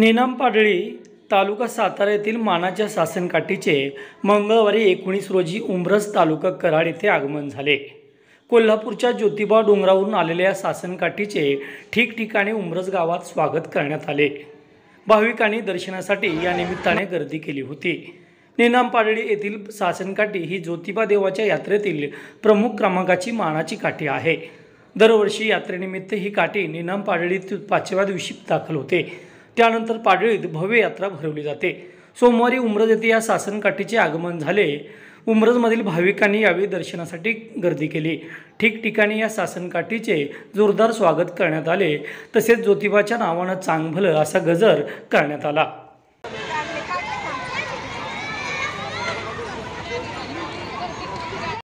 निनम पाडळी तालुका सातारा येथील मानाच्या सासनकाठीचे मंगळवारी एकोणीस रोजी उमरस तालुका कराड येथे आगमन झाले कोल्हापूरच्या ज्योतिबा डोंगरावरून आलेल्या सासनकाठीचे ठिकठिकाणी उमरस गावात स्वागत करण्यात आले भाविकांनी दर्शनासाठी या निमित्ताने गर्दी केली होती निनाम पाडळी येथील सासनकाठी ही ज्योतिबा देवाच्या यात्रेतील प्रमुख क्रमांकाची मानाची काठी आहे दरवर्षी यात्रेनिमित्त ही काठी निनाम पाचव्या दिवशी दाखल होते त्यानंतर पाडळीत भव्य यात्रा भरवली जाते सोमवारी उमरज येथे या सासनकाठीचे आगमन झाले उमरजमधील भाविकांनी यावेळी दर्शनासाठी गर्दी केली ठिकठिकाणी या सासनकाठीचे जोरदार स्वागत करण्यात आले तसेच ज्योतिबाच्या नावानं चांगभल असा गजर करण्यात आला